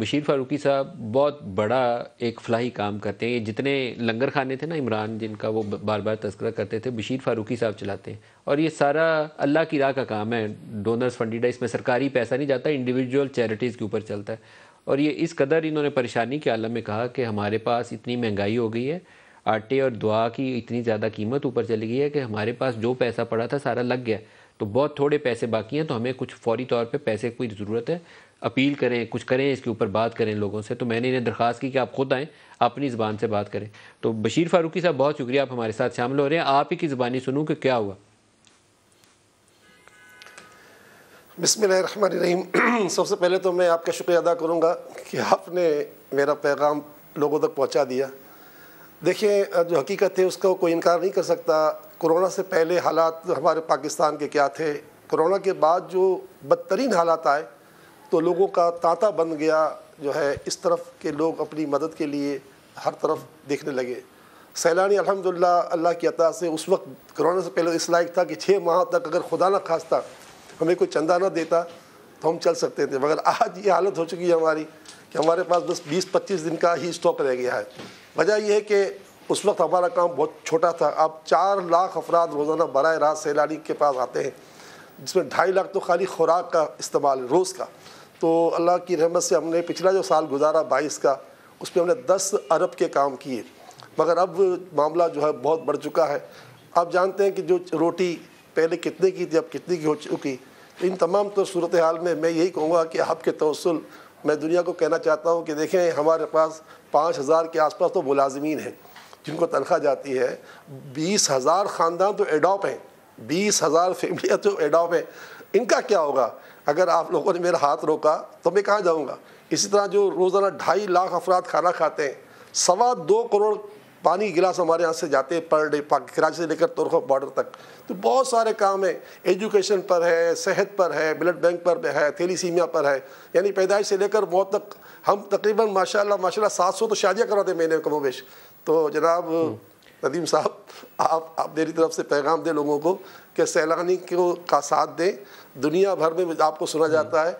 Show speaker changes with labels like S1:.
S1: बशीर फारूकी साहब बहुत बड़ा एक फलाही काम करते हैं ये जितने लंगर खाने थे ना इमरान जिनका वो बार बार तस्करा करते थे बशीर फारूकी साहब चलाते हैं और ये सारा अल्लाह की राह का काम है डोनर्स फंडीडा इसमें सरकारी पैसा नहीं जाता इंडिविजुअल चैरिटीज़ के ऊपर चलता है और ये इस कदर इन्होंने परेशानी के आलम में कहा कि हमारे पास इतनी महंगाई हो गई है आटे और दुआ की इतनी ज़्यादा कीमत ऊपर चली गई है कि हमारे पास जो पैसा पड़ा था सारा लग गया तो बहुत थोड़े पैसे बाकी हैं तो हमें कुछ फौरी तौर पर पैसे की ज़रूरत है अपील करें कुछ करें इसके ऊपर बात करें लोगों से तो मैंने इन्हें दरख्वास्त की कि आप खुद आएँ अपनी ज़बान से बात करें तो बशीर फारूकी साहब बहुत शुक्रिया आप हमारे साथ शामिल हो रहे हैं आप ही की ज़बानी सुनूँ कि क्या हुआ
S2: बसमीम सबसे पहले तो मैं आपका शुक्रिया अदा करूँगा कि आपने मेरा पैगाम लोगों तक पहुँचा दिया देखिए जो हकीकत है उसका कोई इनकार नहीं कर सकता कोरोना से पहले हालात हमारे पाकिस्तान के क्या थे कोरोना के बाद जो बदतरीन हालात आए तो लोगों का तांता बन गया जो है इस तरफ के लोग अपनी मदद के लिए हर तरफ देखने लगे सैलानी अलहमदिल्ला अल्लाह की अता से उस वक्त कोरोना से पहले इस लायक था कि छः माह तक अगर खुदा ना खास्ता हमें कोई चंदा ना देता तो हम चल सकते थे मगर आज ये हालत हो चुकी है हमारी कि हमारे पास बस बीस पच्चीस दिन का ही स्टॉक रह गया है वजह यह है कि उस वक्त हमारा काम बहुत छोटा था अब चार लाख अफराद रोज़ाना बर रात सैलानी के पास आते हैं जिसमें ढाई लाख तो खाली खुराक का इस्तेमाल है रोज़ का तो अल्लाह की रहमत से हमने पिछला जो साल गुजारा बाईस का उस पर हमने दस अरब के काम किए मगर अब मामला जो है बहुत बढ़ चुका है आप जानते हैं कि जो रोटी पहले कितने की थी अब कितनी की हो चुकी इन तमाम तो सूरत हाल में मैं यही कहूँगा कि आपके तवसल मैं दुनिया को कहना चाहता हूँ कि देखें हमारे पास पाँच हज़ार के आसपास तो मुलाजमीन हैं जिनको तनख्वाह जाती है बीस हज़ार ख़ानदान तो एडॉप हैं बीस हज़ार फैमिलियाँ तो एडॉप हैं इनका क्या होगा अगर आप लोगों ने मेरा हाथ रोका तो मैं कहाँ जाऊँगा इसी तरह जो रोज़ाना ढाई लाख अफराद खाना खाते हैं सवा दो करोड़ पानी गिलास हमारे यहाँ से जाते हैं पर डे कराची से लेकर तुर्क बॉर्डर तक तो बहुत सारे काम हैं एजुकेशन पर है सेहत पर है ब्लड बैंक पर है थैलीसीमिया पर है यानी पैदाइश से लेकर मौत तक हम तकरीबन माशाल्लाह माशाल्लाह 700 तो शादियाँ कराते महीने कमोबेश तो जनाब नदीम साहब आप आप मेरी तरफ से पैगाम दें लोगों को कि सैलानी को का साथ दें दुनिया भर में आपको सुना जाता है